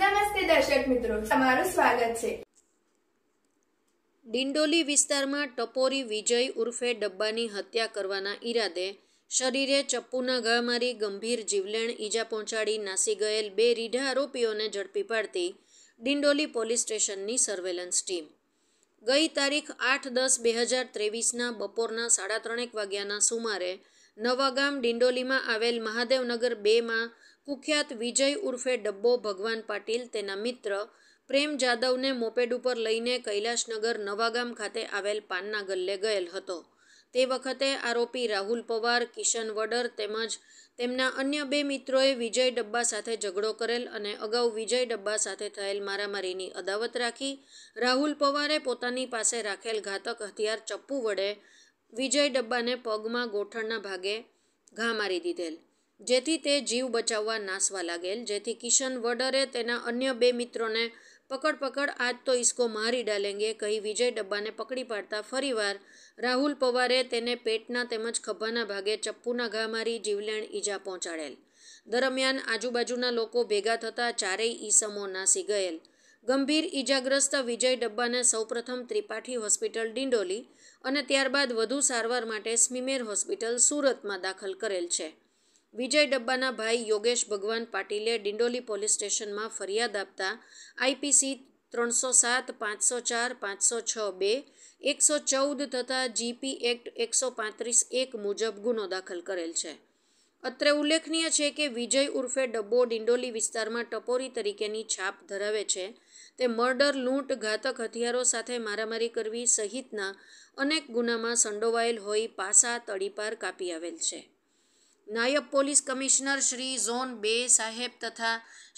નમસ્તે દર્શક મિત્રો તમારું સ્વાગત છે ડિંડોલી વિસ્તારમાં ટપોરી વિજય ઉર્ફે ડબ્બાની હત્યા કરવાના ઈરાદે શરીરે ચપ્પુના ઘા મારી ગંભીર જીવલેણ ઈજા પહોંચાડી નાસી ગયેલ બે રીઢા આરોપીઓને ઝડપી પાડતી ડિંડોલી પોલીસ સ્ટેશનની સર્વેલન્સ ટીમ ગઈ તારીખ આઠ દસ બે હજાર ત્રેવીસના બપોરના સાડા ત્રણેક વાગ્યાના સુમારે નવાગામ ડિંડોલીમાં આવેલ મહાદેવનગર બેમાં કુખ્યાત વિજય ઉર્ફે ડબ્બો ભગવાન પાટીલ તેના મિત્ર પ્રેમ જાદવને મોપેડ ઉપર લઈને કૈલાશનગર નવાગામ ખાતે આવેલ પાનના ગલ્લે ગયેલ હતો તે વખતે આરોપી રાહુલ પવાર કિશન વડર તેમજ તેમના અન્ય બે મિત્રોએ વિજય ડબ્બા સાથે ઝઘડો કરેલ અને અગાઉ વિજય ડબ્બા સાથે થયેલ મારામારીની અદાવત રાખી રાહુલ પવારે પોતાની પાસે રાખેલ ઘાતક હથિયાર ચપ્પુ વડે વિજય ડબ્બાને પગમાં ગોઠણના ભાગે ઘા મારી દીધેલ જેથી તે જીવ બચાવવા નાસવા લાગેલ જેથી કિશન વડરે તેના અન્ય બે મિત્રોને પકડ પકડ આજ તો ઇસકો મારી ડાલેંગે કહી વિજય ડબ્બાને પકડી પાડતા ફરીવાર રાહુલ પવારે તેને પેટના તેમજ ખભાના ભાગે ચપ્પુના ઘા મારી જીવલેણ ઈજા પહોંચાડેલ દરમિયાન આજુબાજુના લોકો ભેગા થતા ચારેય ઈસમો નાસી ગયેલ ગંભીર ઈજાગ્રસ્ત વિજય ડબ્બાને સૌપ્રથમ ત્રિપાઠી હોસ્પિટલ ડિંડોલી અને ત્યારબાદ વધુ સારવાર માટે સ્મિમેર હોસ્પિટલ સુરતમાં દાખલ કરેલ છે વિજય ડબ્બાના ભાઈ યોગેશ ભગવાન પાટીલે ડિંડોલી પોલીસ સ્ટેશનમાં ફરિયાદ આપતા આઈપીસી ત્રણસો સાત પાંચસો ચાર પાંચસો છ બે એકસો ચૌદ તથા જીપી એક્ટ એકસો પાંત્રીસ એક મુજબ ગુનો દાખલ કરેલ છે અત્રે ઉલ્લેખનીય છે કે વિજય ઉર્ફે ડબ્બો ડિંડોલી વિસ્તારમાં ટપોરી તરીકેની છાપ ધરાવે છે તે મર્ડર લૂંટ ઘાતક હથિયારો સાથે મારામારી કરવી સહિતના અનેક ગુનામાં સંડોવાયેલ હોઈ પાસા તડીપાર કાપી આવેલ છે નાયબ પોલીસ કમિશનર શ્રી ઝોન બે સાહેબ તથા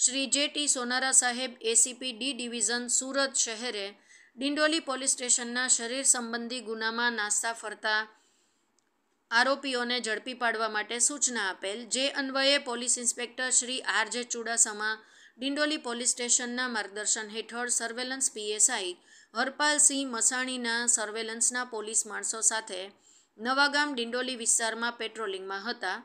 શ્રી જે ટી સોનારા સાહેબ એસીપી ડી ડિવિઝન સુરત શહેરે ડિંડોલી પોલીસ સ્ટેશનના શરીર સંબંધી ગુનામાં નાસ્તા ફરતા આરોપીઓને ઝડપી પાડવા માટે સૂચના આપેલ જે અન્વયે પોલીસ ઇન્સ્પેક્ટર શ્રી આર જે ચુડાસમા ડિંડોલી પોલીસ સ્ટેશનના માર્ગદર્શન હેઠળ સર્વેલન્સ પીએસઆઈ હરપાલસિંહ મસાણીના સર્વેલન્સના પોલીસ માણસો સાથે નવાગામ ડિંડોલી વિસ્તારમાં પેટ્રોલિંગમાં હતા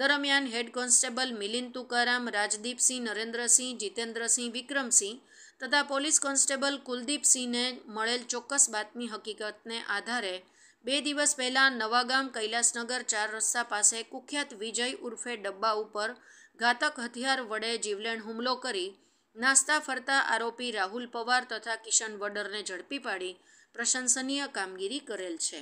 દરમિયાન હેડ કોન્સ્ટેબલ મિલિન તુકારામ રાજદીપસિંહ નરેન્દ્રસિંહ જીતેન્દ્રસિંહ વિક્રમસિંહ તથા પોલીસ કોન્સ્ટેબલ કુલદીપસિંહને મળેલ ચોક્કસ બાતમી હકીકતને આધારે બે દિવસ પહેલાં નવાગામ કૈલાસનગર ચાર રસ્તા પાસે કુખ્યાત વિજય ઉર્ફે ડબ્બા ઉપર ઘાતક હથિયાર વડે જીવલેણ હુમલો કરી નાસ્તા ફરતા આરોપી રાહુલ પવાર તથા કિશન વડરને ઝડપી પાડી પ્રશંસનીય કામગીરી કરેલ છે